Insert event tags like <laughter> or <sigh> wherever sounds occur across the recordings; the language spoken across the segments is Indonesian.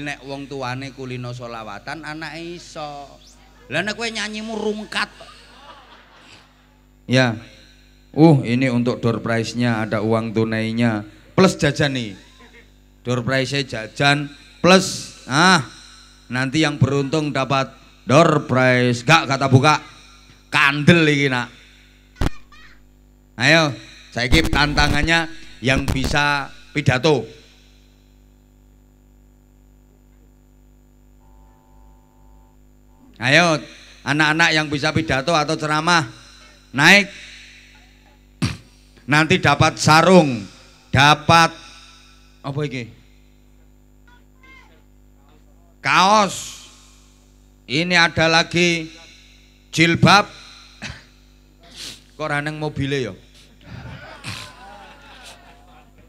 Dadi nek wong tuane kulino solawatan anak iso. Lah nek kowe nyanyimu rungkat. Ya. Uh, ini untuk door prize-nya ada uang tunainya plus jajan nih. Door prize jajan plus ah nanti yang beruntung dapat door prize. Gak kata buka kandel iki nak. Ayo, saya tantangannya yang bisa pidato. Ayo anak-anak yang bisa pidato atau ceramah naik nanti dapat sarung dapat apa kaos ini ada lagi jilbab kok raneng mobil ya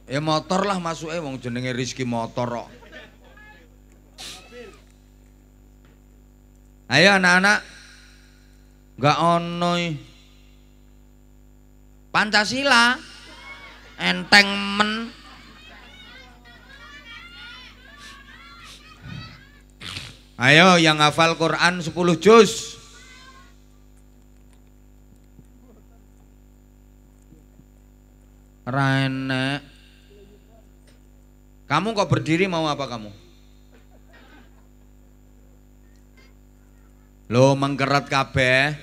ya motor lah masuk eh wong jenenge Rizki motor kok Ayo anak-anak. gak ono. Pancasila. Enteng men. Ayo yang hafal Quran 10 juz. Rene. Kamu kok berdiri mau apa kamu? Lo mengkeret kabeh.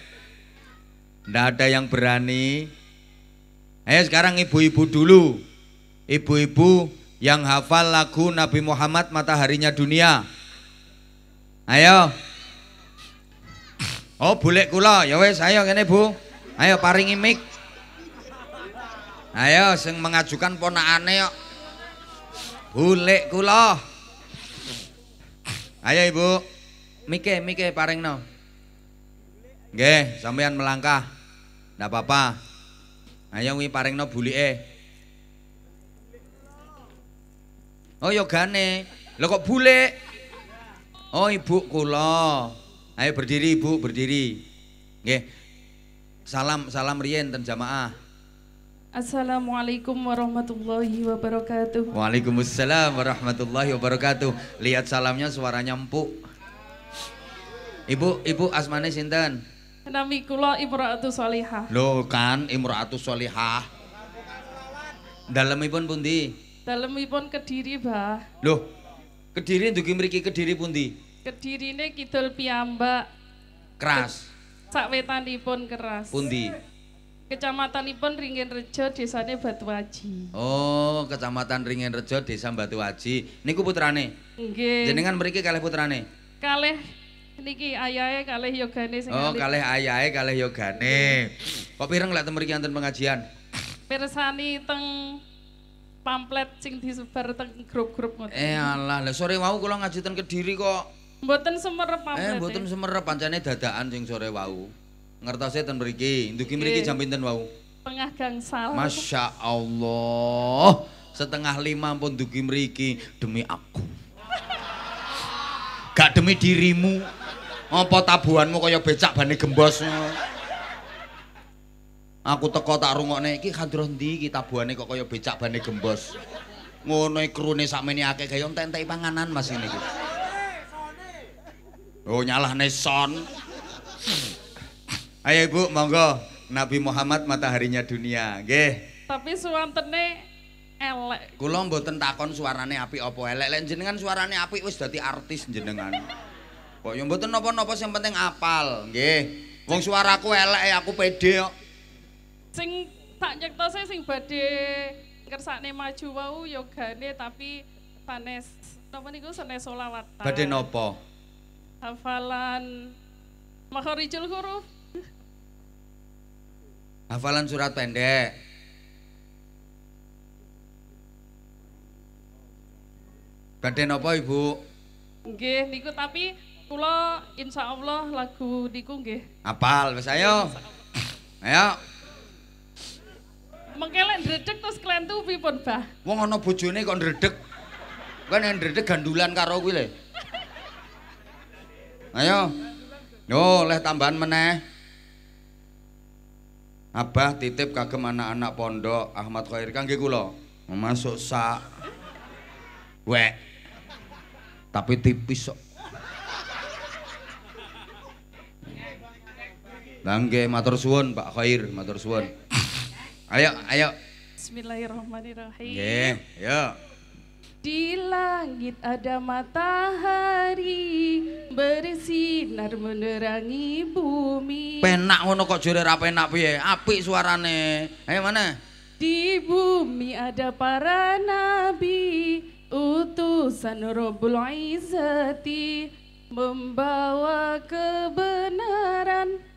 ndak ada yang berani. Ayo sekarang ibu-ibu dulu. Ibu-ibu yang hafal lagu Nabi Muhammad Mataharinya Dunia. Ayo. Oh, boleh kula. Ya wes, ayo kene, Bu. Ayo paringi mic. Ayo sing mengajukan ponakane kok. Boleh kula. Ayo Ibu. Mike, mike no Nggih, sampean melangkah. Ndak apa-apa. Ayo nah, iya, wi paringno bulike. Oh yo iya, gane, Lho kok bulik? Oh ibu kula. Ayo berdiri ibu, berdiri. Nggih. Salam salam riyen ten jamaah. Assalamualaikum warahmatullahi wabarakatuh. Waalaikumsalam warahmatullahi wabarakatuh. Lihat salamnya suaranya empuk. Ibu, ibu asmane sinten? Nami kula imra'atu solihah. Lho kan imra'atu solihah. Dalemipun pundi? Dalemipun Kediri, Bah. Lho, Kediri ndugi mriki Kediri pundi? Kedirine kidul piyambak. Keras. Sak wetanipun keras. Pundi? Kecamatanipun Ringin Rejo, desane Batu Aji. Oh, Kecamatan Ringin Rejo, desa Batu Aji. Niku putrane? Nggih. Jenengan mriki kalih putrane? Kalih Niki ayahe kalih yogane sing Oh, kalih ayahe kalih yogane. Kok pireng lek temriki wonten pengajian? Pirsani teng pamflet sing disebar teng grup-grup ngoten. Eh alah, lah sore wau kula ngaji teng Kediri kok. Mboten semerep pamflet. Eh, mboten semerep pancene dadakan sing sore wau. Ngertose ten mriki, ndugi mriki jam pinten wau? Tengah gangsal. Masya Allah. Setengah lima pun dugi meriki demi aku. Gak demi dirimu. Apa tabuhanmu kaya becak bani gembos. Aku teko tak rungokne iki kandro ndi iki tabuhane kok kaya becak bani gembos. Ngono krune sakmene akeh gawe ententeki panganan Mas ini iki. Oh nyalah son. Ayo Ibu monggo Nabi Muhammad mataharinya dunia, nggih. Tapi suwantene elek. Kula mboten takon suarane api apa elek. Lek jenengan suarane apik wis dadi artis jenengan. Kok ya mboten napa-napa sing penting apal. Nggih. Wong suaraku elek eh, aku pede kok. Sing tak saya sing badhe kersane maju wau yogane ya tapi panes napa niku senes solawat. Badhe napa? Hafalan makharijul huruf. Hafalan surat pendek. Badhe napa Ibu? Nggih niku tapi Kula insya Allah lagu niku nggih. Apal wis ayo. Ayo. Mengkelek lek terus kalian tuh pipon Bah? Wong ana bojone kok ndredeg. Kan yang ndredeg gandulan karo kuwi le. Ayo. Yo, leh tambahan meneh. Abah titip kagem anak-anak pondok Ahmad Khair kangge kula. Masuk sak. Wek. Tapi tipis kok. Bangge matur suwun Pak Khair, matur suwun. Ayo, ayo. Bismillahirrahmanirrahim. Nggih, ya. Di langit ada matahari bersinar menerangi bumi. Penak ngono kok jare ra penak piye? Apik suarane. Ayo mana? Di bumi ada para nabi utusan Rabbul Izzati membawa kebenaran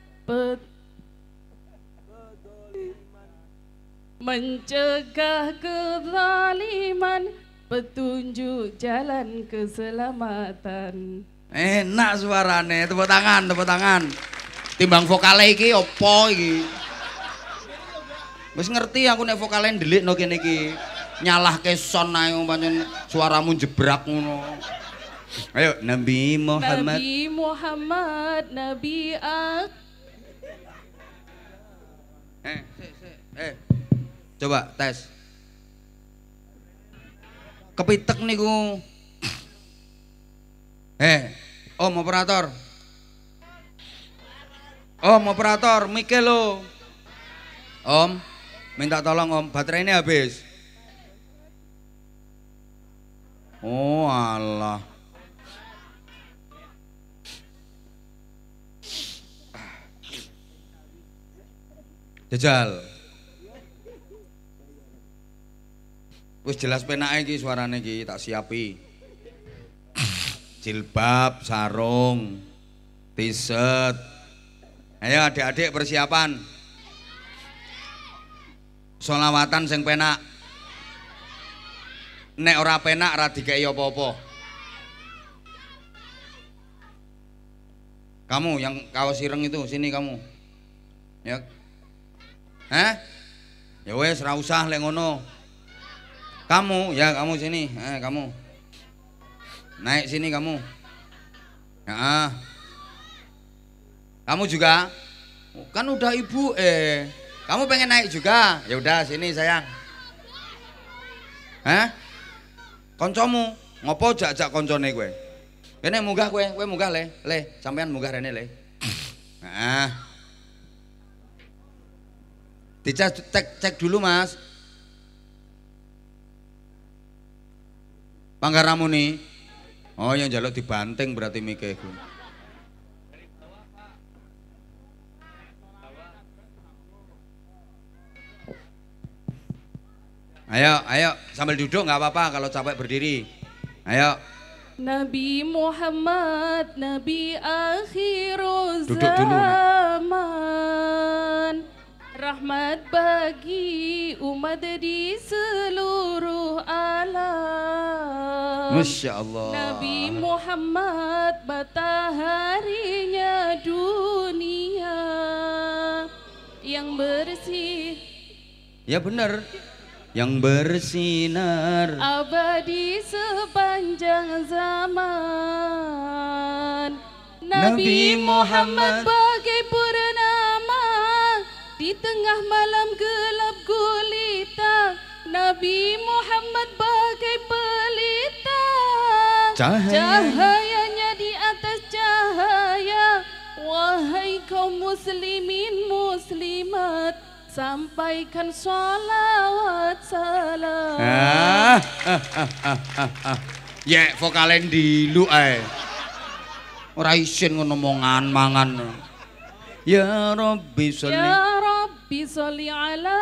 mencegah kezaliman petunjuk jalan keselamatan enak suarane tepuk tangan tepuk tangan timbang vokale iki opo iki Mas ngerti aku nek vokale ndelikno kene iki ke son ayo pancen suaramu jebrak ngono ayo Nabi Muhammad Nabi Muhammad Nabi Ak Eh, eh, coba tes. Kepitek gue. Eh, om operator. Om operator, mikir lo. Om, minta tolong om, baterainya habis. Oh Allah. Jajal. Wis jelas penake iki suarane iki tak siapi. Jilbab, sarung, t-shirt. Ayo adik-adik persiapan. Solawatan sing penak. Nek ora penak ra dikeki apa-apa. Kamu yang kaos ireng itu, sini kamu. Ya, Hah? Ya wes ra usah lek ngono. Kamu, ya kamu sini, eh kamu. Naik sini kamu. Ah, Kamu juga? Kan udah ibu eh. Kamu pengen naik juga? Ya udah sini sayang. Hah? Koncomu ngopo jajak jak koncone gue. Kene munggah kowe, kowe munggah le, le, sampean munggah rene le. Nah. Dicek cek, cek dulu mas. Panggaramu nih. Oh yang jaluk dibanting berarti mikir Ayo, ayo sambil duduk nggak apa-apa kalau capek berdiri. Ayo. Nabi Muhammad, Nabi akhir zaman. Duduk dulu. Rahmat bagi umat di seluruh alam Masya Allah Nabi Muhammad mataharinya dunia Yang bersih Ya benar yang bersinar abadi sepanjang zaman Nabi, Nabi Muhammad, Muhammad di tengah malam gelap gulita Nabi Muhammad bagai pelita Cahaya. Cahayanya di atas cahaya Wahai kaum muslimin muslimat Sampaikan salawat salam ah, ah, ah, ah, ah. yeah, vokalen dilu ae Ora isin ngono mangan mangan Ya Rabbi salli. Ya ربي على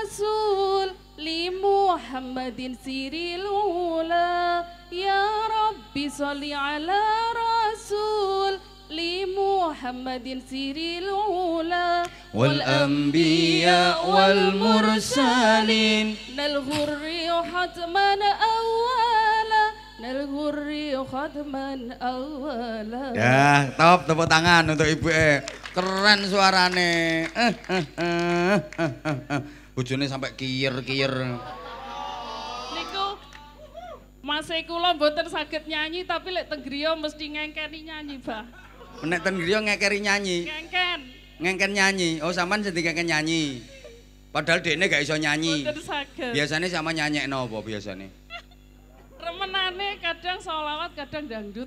رسول لمحمد سير الأولى يا ربي صلي على رسول لمحمد سير الأولى والأنبياء والمرسلين نلغوا حتما أولا نلغوا حتما أولا يا طب tepuk tangan untuk Ibu eh. Keren suarane. <laughs> Bojone sampai kiyer-kiyer. Niku Masih kula mboten sakit nyanyi tapi lek tenggrio mesti ngengkeni nyanyi, Bah. Nek teng ngekeri nyanyi. Ngengken. Ngengken nyanyi. Oh, sampean sendiri ngengken nyanyi. Padahal dene gak iso nyanyi. Biasanya Biasane sama nyanyi apa biasane? Remenane kadang selawat, kadang dangdut.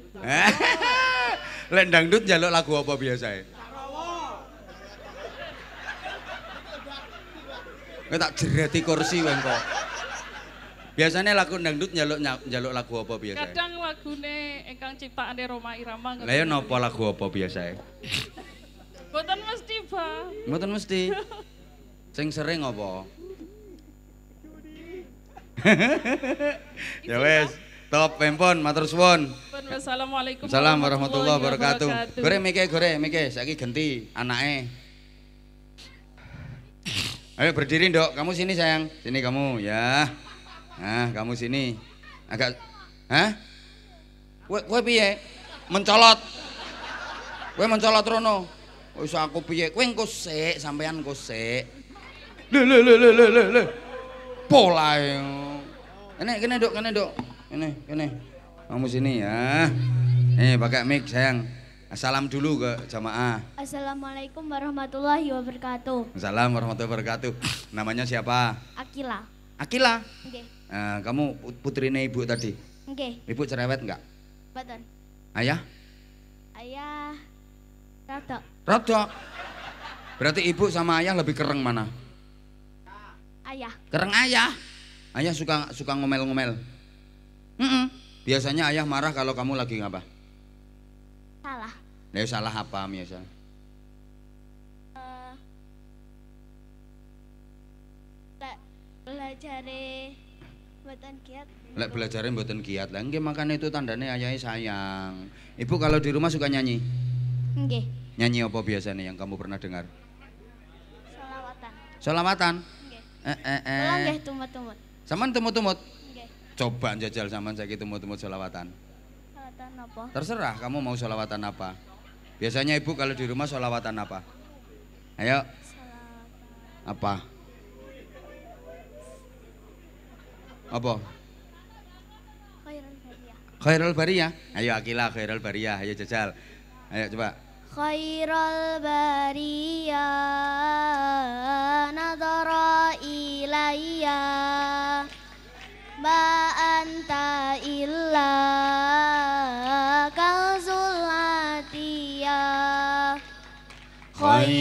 <laughs> Lek dangdut njaluk lagu apa biasa? Kowe tak jereti kursi wong kok. Biasane lagu dangdut nyeluk nyeluk lagu apa biasanya? Kadang lagune ingkang ciptaane Roma Irama ngono. Lah ya napa lagu apa biasanya? Mboten mesti, pak Mboten mesti. Sing sering apa? <laughs> ya wes, top pempon matur suwun. Assalamualaikum. Assalamualaikum warahmatullahi wabarakatuh. Gore mikir gore mikir, saiki ganti anake. Ayo berdiri dok, kamu sini sayang, sini kamu ya. Nah kamu sini, agak, hah? Gue piye? Mencolot. gue mencolot Rono. usah aku piye? gue yang sik, sampean engko Le Le le le le le le. yang, e. Kene kene Dok, kene Dok. Kene kene. Kamu sini ya. Nih eh, pakai mic sayang. Salam dulu ke jamaah. Assalamualaikum warahmatullahi wabarakatuh. Salam warahmatullahi wabarakatuh. Namanya siapa? Akila. Akila? Oke. Okay. Uh, kamu putrinya ibu tadi? Oke. Okay. Ibu cerewet enggak? Betul. Ayah? Ayah rada. Rada. Berarti ibu sama ayah lebih kereng mana? Ayah. Kereng ayah. Ayah suka suka ngomel-ngomel. Mm -mm. Biasanya ayah marah kalau kamu lagi ngapa? Salah. salah apa biasa? Uh, buatan eh, kiat. Lek buatan kiat lah, nggih makanya itu tandanya ayah sayang. Ibu kalau di rumah suka nyanyi? Nggih. Nyanyi apa biasanya yang kamu pernah dengar? Selawatan. Selawatan? Nggih. Eh eh eh. Enggak tumut-tumut. Saman tumut-tumut? Nggih. Coba jajal saman gitu tumut-tumut selawatan apa? Terserah kamu mau sholawatan apa. Biasanya ibu kalau di rumah sholawatan apa? Ayo. Sholawatan. Apa? Apa? Khairul Bariyah. Khairul Bariyah? Ayo Akila Khairul Bariyah, ayo jajal. Ayo coba. Khairul Bariyah nadara ilayya ma anta illa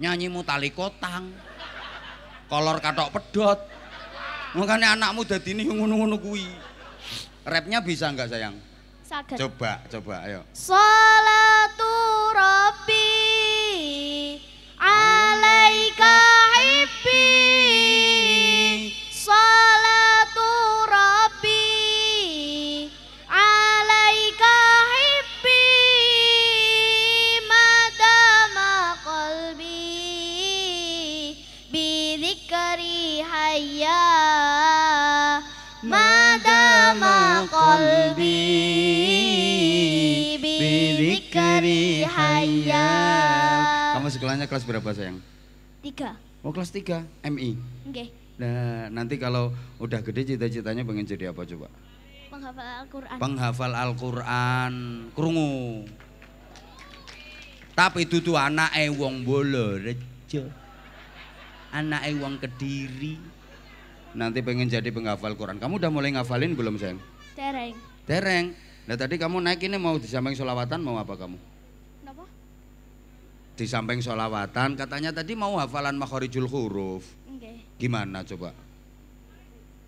nyanyimu tali kotang kolor katok pedot makanya anakmu dadi ini ngunung-ngunung kui rapnya bisa nggak sayang coba coba ayo salatu rabbi dzikri hayya. Kamu sekolahnya kelas berapa sayang? Tiga. Oh kelas tiga, MI? Oke. Okay. Nah nanti kalau udah gede cita-citanya pengen jadi apa coba? Penghafal Al-Quran. Penghafal Al-Quran, kerungu. Tapi itu tuh anak wong rejo Anak wong Kediri. Nanti pengen jadi penghafal Quran. Kamu udah mulai ngafalin belum sayang? Tereng. Tereng. Nah tadi kamu naik ini mau di samping solawatan mau apa kamu? Kenapa? Di samping solawatan katanya tadi mau hafalan makhorijul huruf. Okay. Gimana coba?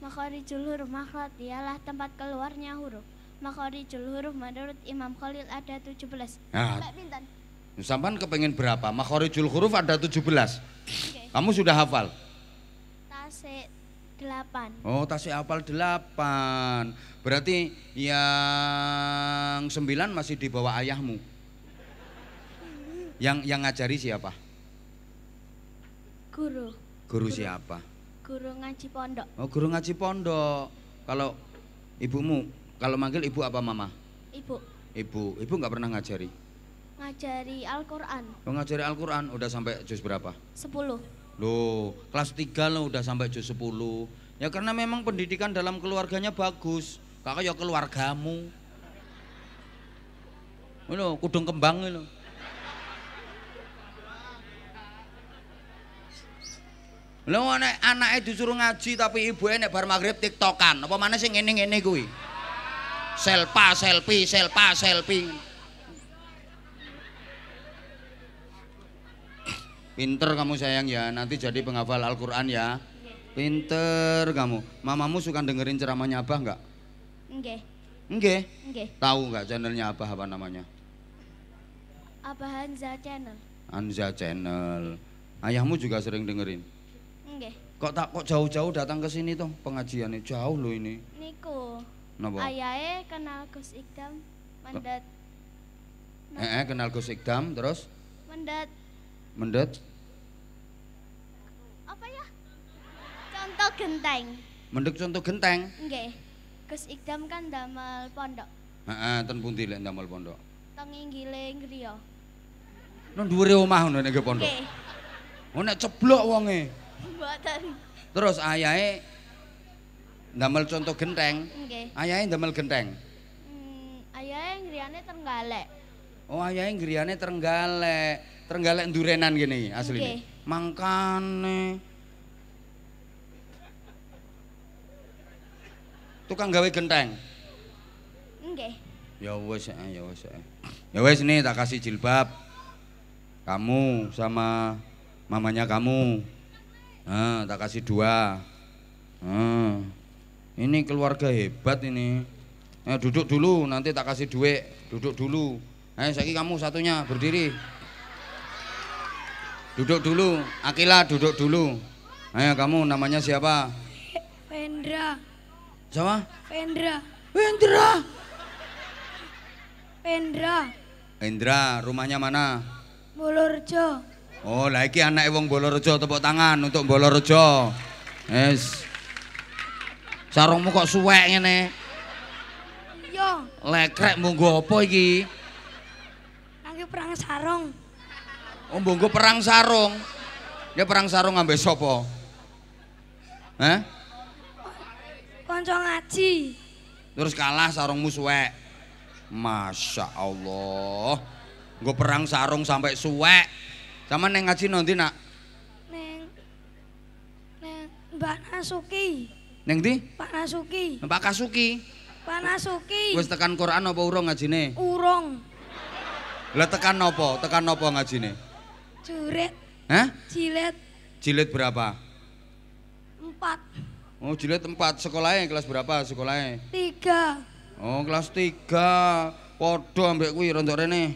Makhorijul huruf makhraj ialah tempat keluarnya huruf. Makhorijul huruf menurut Imam Khalil ada 17. Nah, Sampan kepengen berapa? Makhorijul huruf ada 17. Okay. Kamu sudah hafal? Tasik delapan. Oh, tasik hafal delapan. Berarti yang sembilan masih di bawah ayahmu. Hmm. Yang yang ngajari siapa? Guru. Guru, siapa? Guru ngaji pondok. Oh, guru ngaji pondok. Kalau ibumu, kalau manggil ibu apa mama? Ibu. Ibu, ibu nggak pernah ngajari? Ngajari Al-Quran. Oh, ngajari Al-Quran, udah sampai juz berapa? Sepuluh. Loh, kelas 3 lo udah sampai jus 10. Ya karena memang pendidikan dalam keluarganya bagus. Kakak ya keluargamu. Lo kudung kembang lo. Lo anak anaknya disuruh ngaji tapi ibu enek bar maghrib tiktokan. Apa mana sih ngene-ngene kuwi? Selpa, selfie, selpa, selfie. Pinter kamu sayang ya, nanti jadi penghafal Al-Quran ya. Pinter kamu. Mamamu suka dengerin ceramahnya Abah enggak? Enggak. Enggak? Enggak. Tahu enggak channelnya Abah apa namanya? Abah Hanza Channel. Hanza Channel. Ayahmu juga sering dengerin? Enggak. Kok tak kok jauh-jauh datang ke sini toh pengajiannya? Jauh loh ini. Niku. Napa? eh kenal Gus Ikdam mandat. Eh kenal Gus Ikdam terus? Mendat. Mendat. conto genteng. Mendek contoh genteng? Nggih. Gus Ikdam kan damel pondok. Heeh, ten pundi lek damel pondok? Teng inggile griya. Nang dhuwure omah ngono nek pondok. Nggih. Oh nek ceblok wonge. Mboten. Terus ayahe damel contoh genteng. Nggih. Ayahe damel genteng. Hmm, ayahe ngriyane Trenggalek. Oh, ayahe ngriyane Trenggalek. Trenggalek Durenan gini asline. Nggih. Mangkane Tukang gawe genteng. Enggak. Ya wes eh, ya wes eh. Ya wes nih tak kasih jilbab. Kamu sama mamanya kamu. Nah, tak kasih dua. Nah, ini keluarga hebat ini. Nah, duduk dulu, nanti tak kasih duit. Duduk dulu. Ayo, nah, kamu satunya berdiri. Duduk dulu, Akila duduk dulu. Ayo kamu namanya siapa? Hendra. Siapa? Pendra. Pendra. Pendra. Pendra, rumahnya mana? Bolorjo. Oh, lagi anak anake wong Bolorjo, tepuk tangan untuk Bolorjo. Yes. Sarungmu kok suwek ngene? Iya. Lekrek munggo apa iki? Lagi perang sarung. Oh, munggo perang sarung. Ya perang sarung ngambil sopo. Hah? Konco ngaji. Terus kalah sarung suwek. Masya Allah. Gue perang sarung sampai suwe Sama neng ngaji nanti nak? Neng, neng Mbak Nasuki. Neng di? Pak Nasuki. Pak Kasuki. Pak Nasuki. gue tekan Quran apa urung nih Urung. Lah tekan nopo? Tekan nopo ngaji nih curet Hah? Jilid. Jilid berapa? Empat. Oh, jilid empat sekolahnya kelas berapa sekolahnya? Tiga. Oh, kelas tiga. Podo ambek kuwi rontok rene.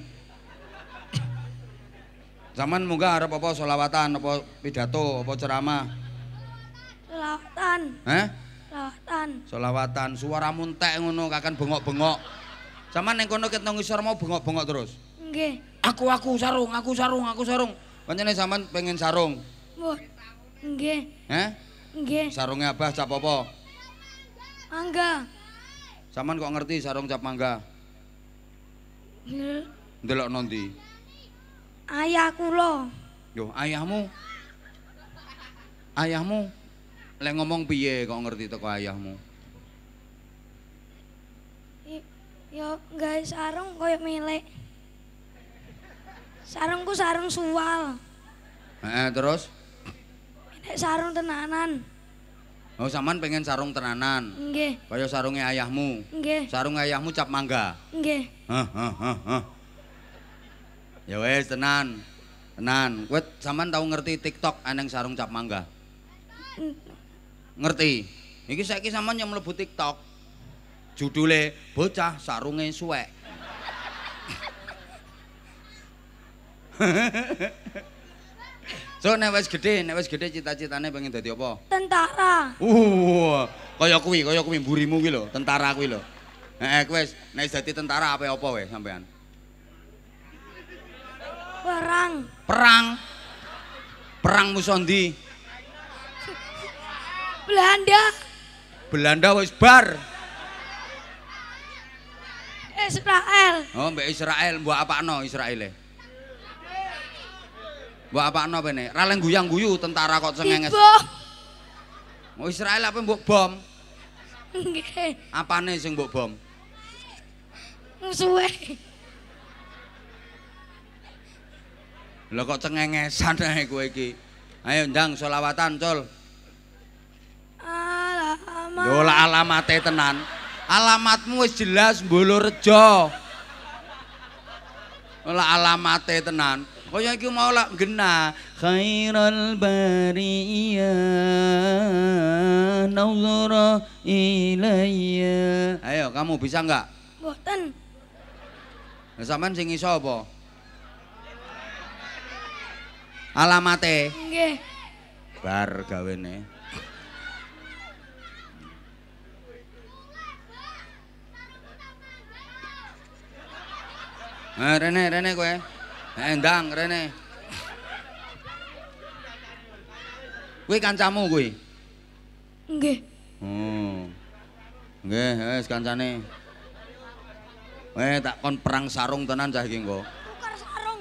Zaman moga harap apa solawatan, apa pidato, apa ceramah. Solawatan. Hah? Solawatan. Solawatan. Suara muntek ngono kakan bengok-bengok. Zaman neng kono kita ngisor mau bengok-bengok terus. Oke. Aku aku sarung, aku sarung, aku sarung. Banyak nih zaman pengen sarung. Bu. Oke. Eh? Nggih. Sarunge Abah cap apa? Mangga. Saman kok ngerti sarung cap mangga? Nggih. Ndelok nanti Ayah kula. Yo, ayahmu? Ayahmu? Lek ngomong piye kok ngerti teko ayahmu? Yo guys, sarung koyo milik. Sarungku sarung suwal. eh terus? Nek sarung tenanan. Oh, saman pengen sarung tenanan. Nggih. Kaya sarungnya ayahmu. Nggih. Sarung ayahmu cap mangga. Nggih. hah hah hah Ya wes tenan. Tenan. Kowe saman tahu ngerti TikTok aneng sarung cap mangga? Ngerti. Iki saiki sampean yang mlebu TikTok. Judule bocah sarunge suwek. <laughs> So nek wis gedhe, nek wis gedhe cita-citane pengin dadi apa? Tentara. Uh, kaya kuwi, kaya kuwi mburimu kuwi lho, tentara kuwi lho. Heeh, eh, wis nek dadi tentara ape apa wae sampean? Perang. Perang. Perang musuh ndi? Belanda. Belanda wis bar. Israel. Oh, mbek Israel, mbok apakno Israele? Mbok apakno bene? Raleh guyang-guyu tentara kok cengenges. Ibu. Oh, Israel apa mbok bom? Nggih. Apane sing mbok bom? Musuhe. Lho kok cengengesan ae kowe iki? Ayo ndang selawatan, Cul. Alamat. Yo lah alamate tenan. Alamatmu wis jelas Mbolorejo. Lah alamate tenan. Kaya iki mau lak genah. Khairul bariya nazara ilayya. Ayo kamu bisa enggak? Mboten. Lah sampean sing iso apa? Alamate? Nggih. Bar gawene. Eh, Rene, Rene kowe. Endang rene. Kuwi kancamu kuwi. Nggih. Hmm. Nggih, wis kancane. Eh tak kon perang sarung tenan cah iki engko. Tukar sarung.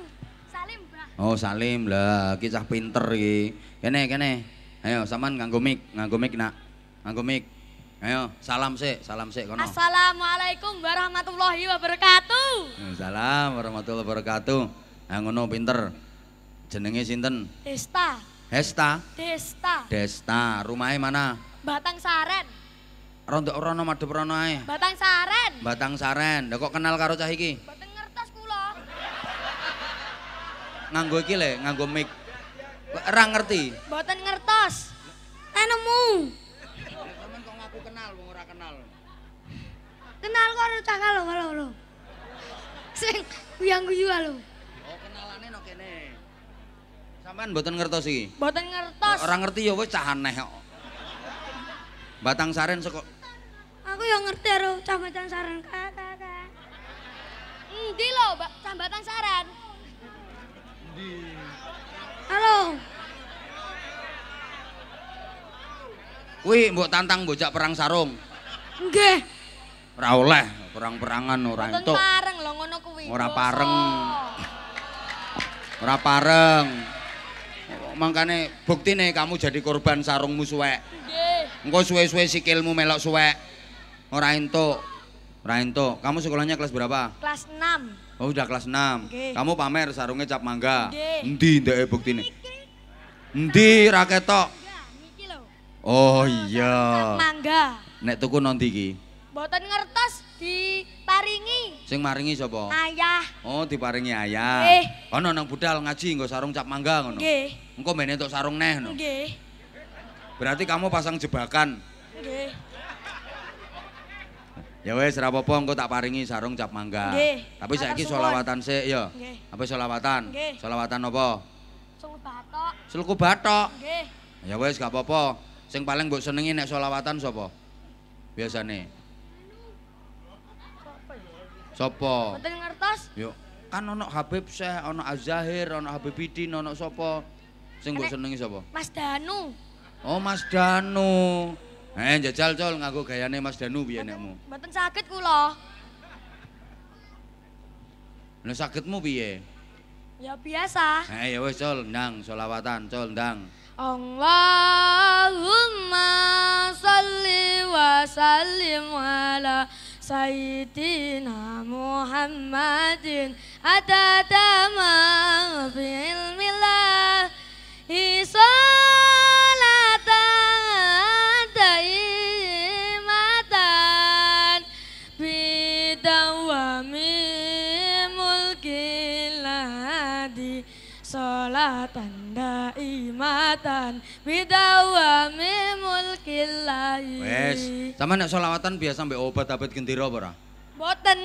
Salim, Mbah. Oh, Salim. Lah, iki cah pinter iki. Kene, kene. Ayo sampean nganggo mic, nganggo mic nak. Nganggo mic. Ayo, salam sik, salam sik kono. Assalamualaikum warahmatullahi wabarakatuh. Hmm, salam warahmatullahi wabarakatuh. Ha ah, ngono pinter. Jenenge sinten? Desta. Hesta. Desta. Desta. Rumahnya mana? Batang Saren. Rondo rono Madu rono ae. Batang Saren. Batang Saren. Dekok kok kenal karo cah iki? Batang ngertos kula. Nganggo iki le, nganggo mic. Ora ngerti. Mboten ngertos. Enemu. Sampeyan kok ngaku kenal wong ora kenal. Kenal karo cah kalau kalo. Sing guyang guyu lho. Sampean mboten ngertos iki? Mboten ngertos. Ora ngerti ya wis cah aneh kok. Batang saren sekok. Aku ya ngerti karo cah batang saren kakak. Endi lho, Mbak, cah batang saren? Endi? Halo. Kuwi mbok tantang bocah perang sarung. Nggih. Ora oleh perang-perangan ora entuk. Ora pareng lho ngono kuwi. Ora pareng. Ora pareng. mangkane buktine kamu jadi korban sarungmu suwek. Nggih. Engko suwe-suwe sikilmu melok suwek. Ora entuk. Ora entuk. Kamu sekolahnya kelas berapa? Kelas 6. Oh, udah kelas 6. Kamu pamer sarungnya cap mangga. Nggih. Endi ndeke buktine? Endi ra ketok? Niki lho. Oh iya. Cap mangga. Nek tuku nanti iki? Mboten ngertos di maringi. Sing maringi sapa? Ayah. Oh, diparingi ayah. Nggih. Eh. Ana nang budal ngaji nggo sarung cap mangga ngono. Nggih. Engko mene entuk sarung neh ngono. Nggih. Berarti kamu pasang jebakan. Nggih. Ya wis ora apa-apa engko tak paringi sarung cap mangga. Nggih. Tapi saiki selawatan sik ya. Nggih. Apa selawatan? Nggih. Selawatan apa? Sulku batok. Sulku batok. Nggih. Ya wis gak apa-apa. Sing paling mbok senengi nek selawatan sapa? Biasane. Sopo? Mboten ngertos? Yo. Kan ono Habib Syekh, ono Azahir, ono Habib Bidin, ono sapa? Sing mbok senengi sapa? Mas Danu. Oh, Mas Danu. Eh, jajal col nganggo gayane Mas Danu biar nekmu? Mboten sakit kula. Lah sakitmu piye? Ya biasa. Eh, ya wis col, ndang selawatan, col ndang. Allahumma salli wa sallim ala Sayyidina Muhammadin ada dama fil milah isolatan daimatan bidawami mulkiladi solatan imatan bidawami mulkillahi. Wes, sama nak solawatan biasa sampai obat abet gendera apa ora? Mboten,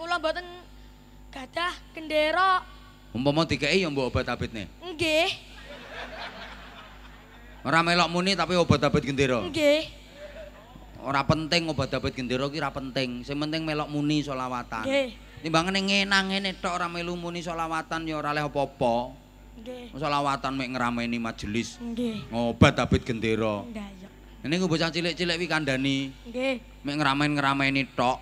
kula mboten gadah gendera. Umpama dikeki yang buat obat nih? Nggih. Orang melok muni tapi obat dapat gendera. Nggih. Orang penting obat dapat gendera kira penting. Sing penting melok muni solawatan. Nggih. Timbangane ngena ngene ngenang ini, melu muni selawatan ya ora leh apa-apa. Nggih. Selawatan mek ngrameni majelis. Nggih. Ngobat abet gendera. Ndayek. Iya. Ini gue bocah cilik-cilik wi kandani. Nggih. Mek ngeramein ngerameni tok.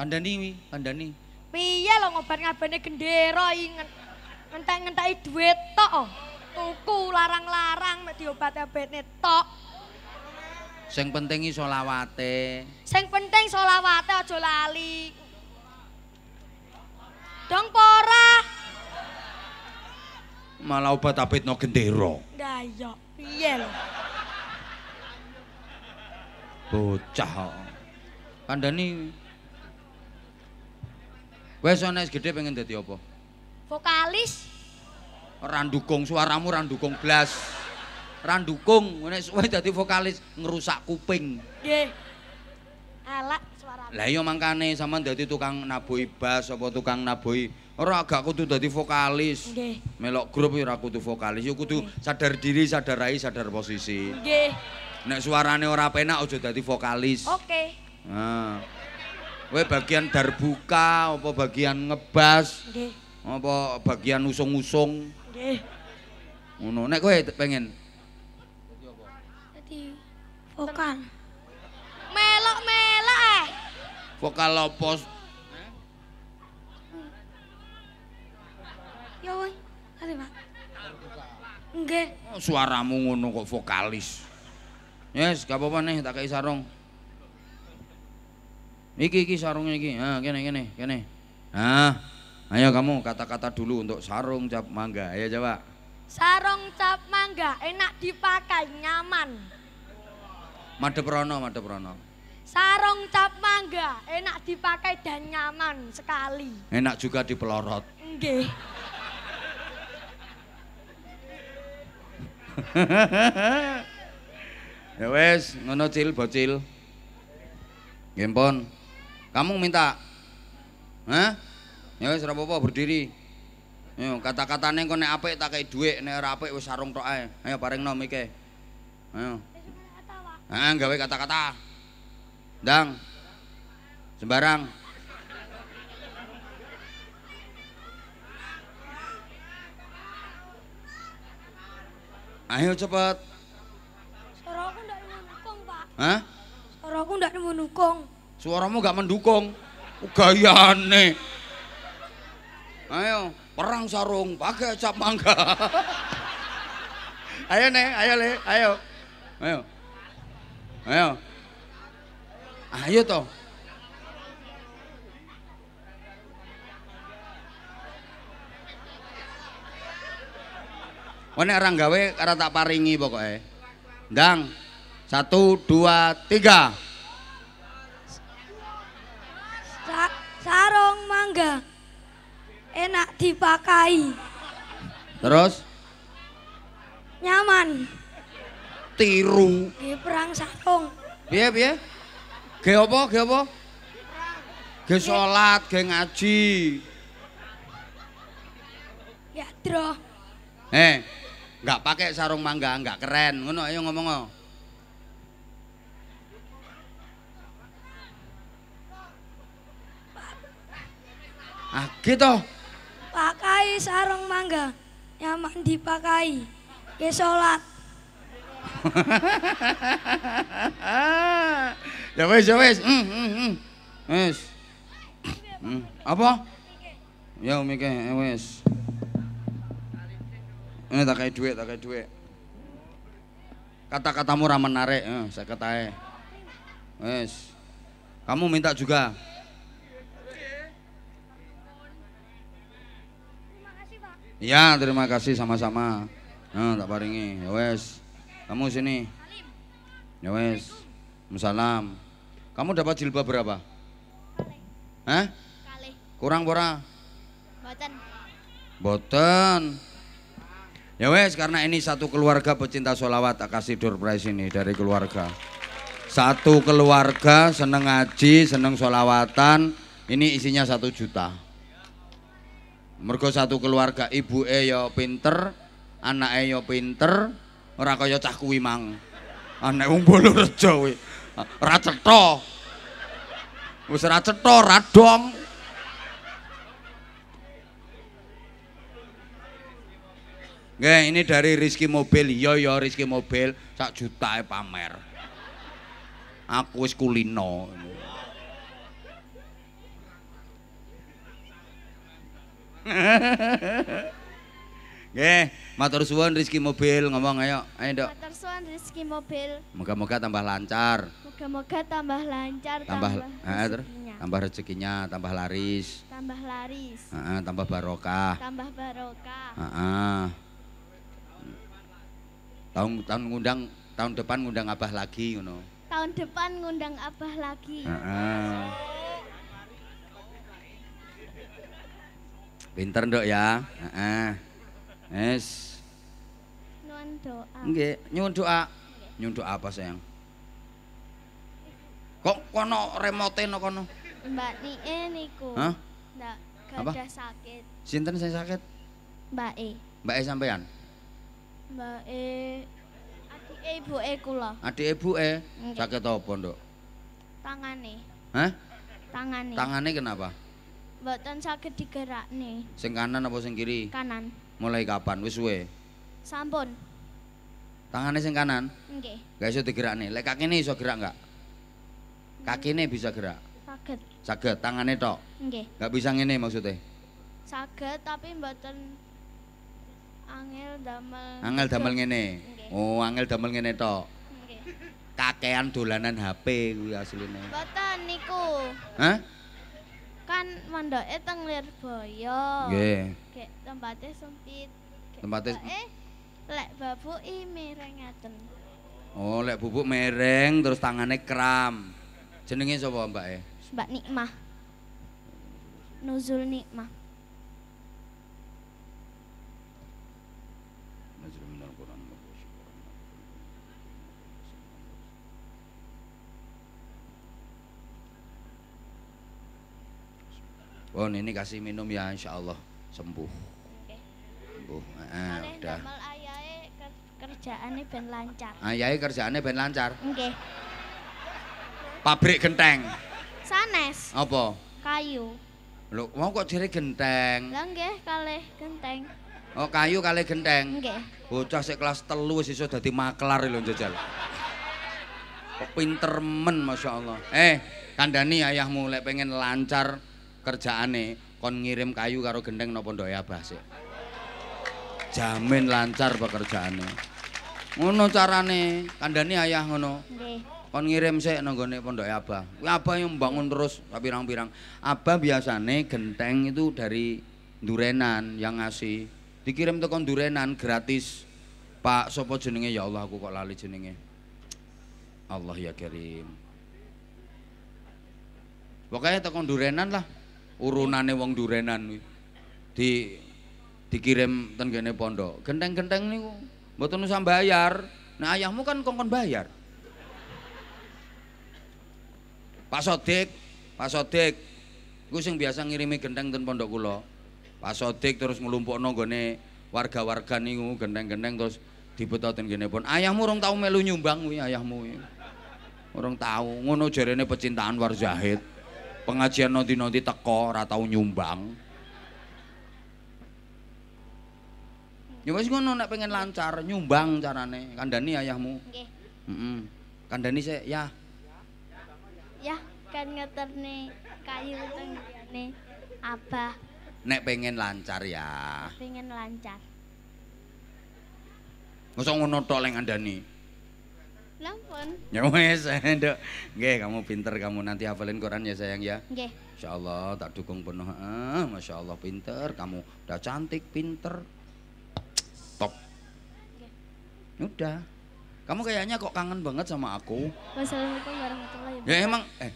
Kandani wi, kandani. Piye lo ngobat ngabene gendera inget. ngentek ngentek dhuwit tok. Oh. Tuku larang-larang mek diobat-obatne tok. Sing penting iso lawate. Sing penting solawate aja lali. Dong porah. malah obat apit no gendero lho bocah kandani wes ana es gede pengen dadi apa vokalis ora ndukung suaramu ora ndukung blas ora ndukung nek suwe dadi vokalis ngerusak kuping nggih alak suaramu lah iya mangkane sampean dadi tukang naboi bass apa tukang naboi Ora gak kudu dadi vokalis. Nggih. Melok grup ya ora kudu vokalis, yo ya kudu sadar diri, sadar rai, sadar posisi. Nggih. Nek suarane ora penak aja dadi vokalis. Oke. Okay. Nah. Kowe bagian darbuka apa bagian ngebas? Nggih. Apa bagian usung-usung? Nggih. Ngono. Nek kowe pengen dadi apa? Dadi vokal. Melok-melok eh. Vokal lopos. Ya woi. Kali, Pak. enggak Oh, suaramu ngono kok vokalis. Yes, gak apa-apa nih tak kayak sarung. Iki iki sarungnya iki. ah kene kene kene. Ah, Ayo kamu kata-kata dulu untuk sarung cap mangga. Ayo coba. Sarung cap mangga enak dipakai, nyaman. Madep rono, madep rono. Sarung cap mangga enak dipakai dan nyaman sekali. Enak juga dipelorot. enggak <laughs> ya wes ngono cil bocil pon kamu minta Hah? ya wes rapopo berdiri Yo, kata-katanya kau nek apa tak kayak duit nek apa wes sarung toa ayo bareng nomi ayo ah nggak kata-kata dang sembarang Ayo cepat. Suaraku tidak mendukung, Pak. Hah? Suaraku tidak mendukung. Suaramu gak mendukung. Gayane. Ayo, perang sarung, pakai cap mangga. <laughs> ayo nih, ayo le, ayo. Ayo. Ayo. Ayo toh. Wene orang gawe karena tak paringi pokoknya. Dang, satu, dua, tiga. Sa sarung mangga enak dipakai. Terus? Nyaman. Tiru. Ge perang sarung. Biye biye. Ge apa? Ge apa? Ge sholat, ge ngaji. Ya, droh. Eh, He? nggak pakai sarung mangga nggak keren ngono ayo ngomong -ngo. Oh. ah gitu pakai sarung mangga nyaman dipakai ke ya, sholat <laughs> ya wes ya wes hmm, hmm, hmm. wes hmm, apa ya mikir ya, wes ini eh, tak kayak duit, tak kayak duit. Kata-katamu ramah menarik, eh, saya katai. Wes. Kamu minta juga. Iya, terima kasih sama-sama. Nah, tak paringi. Ya wes. Kamu sini. Ya wes. Salam. Kamu dapat jilbab berapa? Hah? Kurang pora? Boten. Boten. Ya wes karena ini satu keluarga pecinta sholawat tak kasih door prize ini dari keluarga. Satu keluarga seneng ngaji, seneng sholawatan, ini isinya satu juta. Mergo satu keluarga ibu e yo ya pinter, anak e yo ya pinter, orang kaya cah kuwi mang. Anak wong rejo kuwi. Ra cetho. Wis ra cetho, ra dong. Nggih, ini dari Rizky Mobil. Yoyo iya, iya, yo Rizky Mobil, sak juta ya pamer. Aku es kulino. Nggih, matur suwun Rizky Mobil ngomong ayo, ayo dok. Matur suwun Rizky Mobil. Moga-moga tambah lancar. Moga-moga tambah lancar, tambah tambah rezekinya. tambah rezekinya, tambah laris. Tambah laris. Ah, tambah barokah. Tambah barokah. Heeh tahun tahun ngundang tahun depan ngundang abah lagi you know. tahun depan ngundang abah lagi uh -uh. pinter dok ya uh -uh. es nyuwun doa nggih nyuwun doa nyuwun doa apa sayang kok kono remote no kono mbak nie niku Hah? ndak ada sakit sinten saya sakit mbak e mbak e sampean adik adike E kula. Adik Adike E sakit apa, Tangan nih. Hah? Tangan nih. Tangan nih kenapa? Mboten saged digerakne. Sing kanan apa sing kiri? Kanan. Mulai kapan? Wis suwe? Sampun. Tangane sing kanan? Enggak. Gak bisa digerak nih. Lek kakine bisa gerak enggak? Kakine bisa gerak. Saged. Saged, tangane tok. Enggak. Gak bisa ngene maksudnya? Saged tapi mboten Angel damel. Angel damel ngene. Oh, angel damel ngene tok. Okay. Kakean dolanan HP kuwi asline. Mboten niku. Hah? Kan mandoke teng Lirboyo. Nggih. Okay. tempatnya sempit. Tempatnya sempit. Eh, lek babu i mereng ngaten. Oh, lek bubuk mereng terus tangannya kram. Jenenge sapa, Mbak e? Mbak Nikmah. Nuzul Nikmah. Oh, ini kasih minum ya insya Allah sembuh. Sembuh. Ah, Oleh udah. kerjaan kerjaannya ben lancar. kerjaan kerjaannya ben lancar. Oke. Pabrik genteng. Sanes. Apa? Kayu. Lo mau kok jadi genteng? Lah nggih, kalih genteng. Oh, kayu kalle genteng. Nggih. Bocah sik kelas 3 wis iso dadi maklar lho jajal. Kok pinter men masyaallah. Eh, kandhani ayahmu lek pengen lancar kerjaane kon ngirim kayu karo gendeng napa ya abah sih Jamin lancar pekerjaane. Ngono carane, kandani ayah ngono. Kon ngirim sih nonggone pondok pondoke ya, abah. apa? Ya, abah yang bangun terus pirang-pirang. Abah biasane genteng itu dari Durenan yang ngasih. Dikirim tekan Durenan gratis. Pak sopo jenenge ya Allah aku kok lali jenenge. Allah ya kirim. Pokoknya tekan Durenan lah urunane wong durenan di dikirim tenggene pondok. Genteng-genteng niku mboten usah bayar. Nah ayahmu kan kongkon bayar. Pak Sodik, Pak Sodik. Iku sing biasa ngirimi genteng ten pondok kula. Pak Sodik terus nglumpukno nggone warga-warga niku genteng-genteng terus dibeto ten kene pon. Ayahmu orang tau melu nyumbang kuwi ayahmu. orang tau ngono jarene pecintaan warjahit pengajian nanti-nanti teko ora nyumbang ya wis ngono nak pengen lancar nyumbang carane kandhani ayahmu nggih heeh kandhani saya? ya ya kan ngeterne kayu tenggene abah nek pengen lancar ya pengen lancar Masa ngono toleng leng Lampun. Ya wes, <laughs> dok, Nggih, kamu pinter kamu nanti hafalin Quran ya sayang ya. Nggih. Insyaallah tak dukung penuh. Ah, Masya Allah pinter kamu. Udah cantik, pinter. Top. Nggih. Udah. Kamu kayaknya kok kangen banget sama aku. Wassalamualaikum warahmatullahi ya, wabarakatuh. Ya emang eh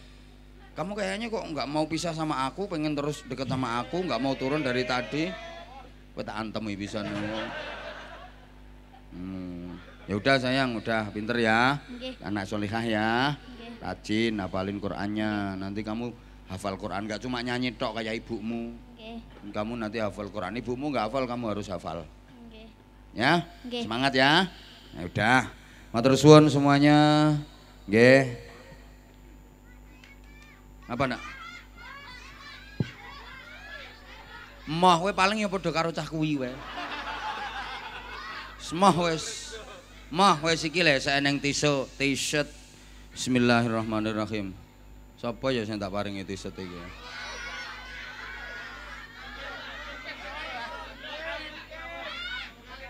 kamu kayaknya kok nggak mau pisah sama aku, pengen terus deket sama aku, nggak mau turun dari tadi. kita antem ibisan. Hmm. Ya udah sayang, udah pinter ya. Okay. Anak solehah ya. Okay. Rajin hafalin Qur'annya. Nanti kamu hafal Qur'an gak cuma nyanyi tok kayak ibumu. Okay. Kamu nanti hafal Qur'an. Ibumu gak hafal, kamu harus hafal. Okay. Ya? Okay. Semangat ya. Ya udah. Matur suwun semuanya. Nggih. Apa nak? Mah, we paling ya bodoh karo cah kuwi Semah <laughs> wes. Mah wes iki lho saeneng tisu, t-shirt. Bismillahirrahmanirrahim. Sopo ya sing tak paringi t-shirt iki?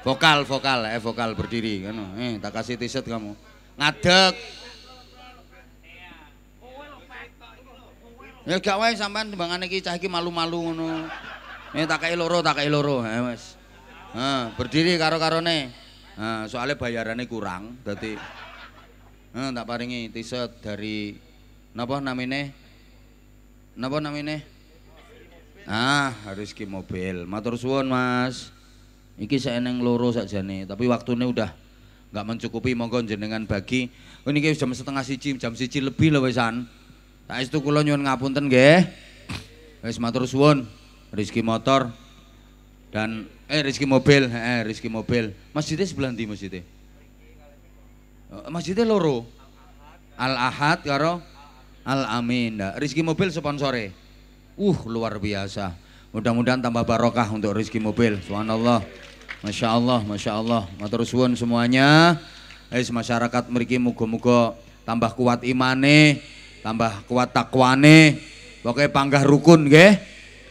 Vokal, vokal, eh vokal berdiri kan. Eh, tak kasih t-shirt kamu. Ngadeg. Ya gak wae sampean timbangane iki cah iki malu-malu ngono. Eh tak kei loro, tak kei loro. Eh wis. Nah, berdiri karo-karone. Nah, soalnya bayarannya kurang, jadi nah, eh, tak paringi t-shirt dari napa namine? Napa namine? Ah, harus ki mobil. motor suwon Mas. Iki saeneng loro nih, tapi waktunya udah nggak mencukupi monggo jenengan bagi ini ini jam setengah siji jam siji lebih lho wesan tak itu kula nyuwun ngapunten nggih wis matur motor dan Eh rezeki Mobil, eh rezeki Mobil. Masjidnya sebelah di masjidnya? Oh, masjidnya loro. Al Ahad karo ya Al Amin. Nah, Rizki Mobil sponsore. Uh luar biasa. Mudah-mudahan tambah barokah untuk rezeki Mobil. Allah Masya Allah, Masya Allah. Matur suwun semuanya. Eh masyarakat meriki mugo-mugo tambah kuat imane, tambah kuat takwane. Pokoknya panggah rukun ke?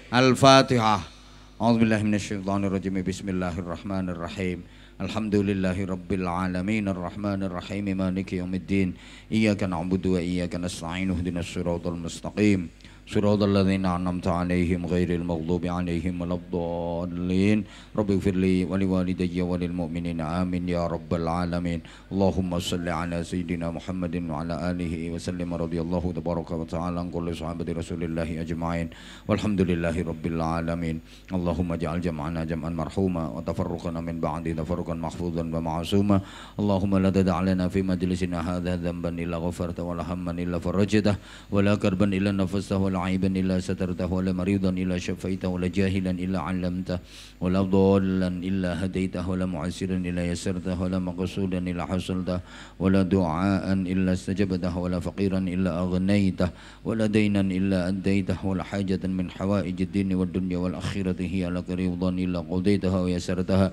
Al-Fatihah. A'udzubillahiminasyaitonirrojim Bismillahirrahmanirrahim Alhamdulillahi Rabbil Alamin Ar-Rahman Ar-Rahim Maliki Yawmiddin Iyaka na'budu wa iyaka nasta'in Ihdinas siratal mustaqim صراط الذين أنعمت عليهم غير المغضوب عليهم ولا الضالين رب اغفر لي ولوالدي وللمؤمنين آمين يا رب العالمين اللهم صل على سيدنا محمد وعلى آله وسلم رضي الله تبارك وتعالى عن كل صحابة رسول الله أجمعين والحمد لله رب العالمين اللهم اجعل جمعنا جمعا مرحوما وتفرقنا من بعد تفرقا محفوظا ومعصوما اللهم لا تدع لنا في مجلسنا هذا ذنبا إلا غفرته ولا هما إلا فرجته ولا كربا إلا نفسته ولا ولا عيبا إلا سترته ولا مريضا إلا شفيته ولا جاهلا إلا علمته ولا ضالا إلا هديته ولا معسرا إلا يسرته ولا مقصودا إلا حصلته ولا دعاء إلا استجبته ولا فقيرا إلا أغنيته ولا دينا إلا أديته ولا حاجة من حوائج الدين والدنيا والآخرة هي لك رضا إلا قضيتها ويسرتها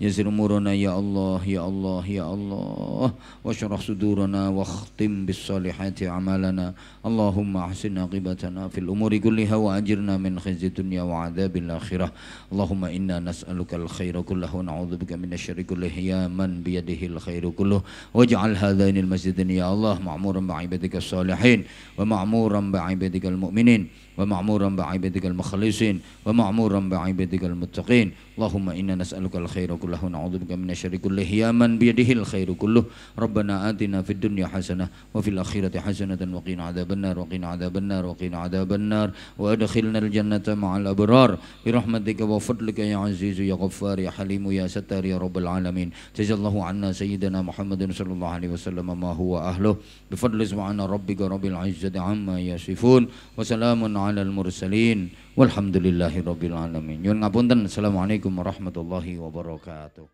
يسر أمورنا يا الله يا الله يا الله واشرح صدورنا واختم بالصالحات أعمالنا اللهم أحسن عاقبتنا في الأمور كلها وأجرنا من خزي الدنيا وعذاب الآخرة اللهم إنا نسألك الخير كله ونعوذ بك من الشر كله يا من بيده الخير كله واجعل هذين المسجدين يا الله معمورا بعبادك الصالحين ومعمورا بعبادك المؤمنين ومعمورا بعبادك المخلصين ومعمورا بعبادك المتقين اللهم إنا نسألك الخير كله نعوذ بك من الشر كله يا من بيده الخير كله ربنا آتنا في الدنيا حسنة وفي الآخرة حسنة وقنا عذاب النار وقنا عذاب النار وقنا عذاب النار وأدخلنا الجنة مع الأبرار برحمتك وفضلك يا عزيز يا غفار يا حليم يا ستار يا رب العالمين جزا الله عنا سيدنا محمد صلى الله عليه وسلم ما هو أهله بفضل سبحان ربك رب العزة عما يصفون وسلام ala al-mursalin walhamdulillahi rabbil alamin. Nyuwun ngapunten. Assalamualaikum warahmatullahi wabarakatuh.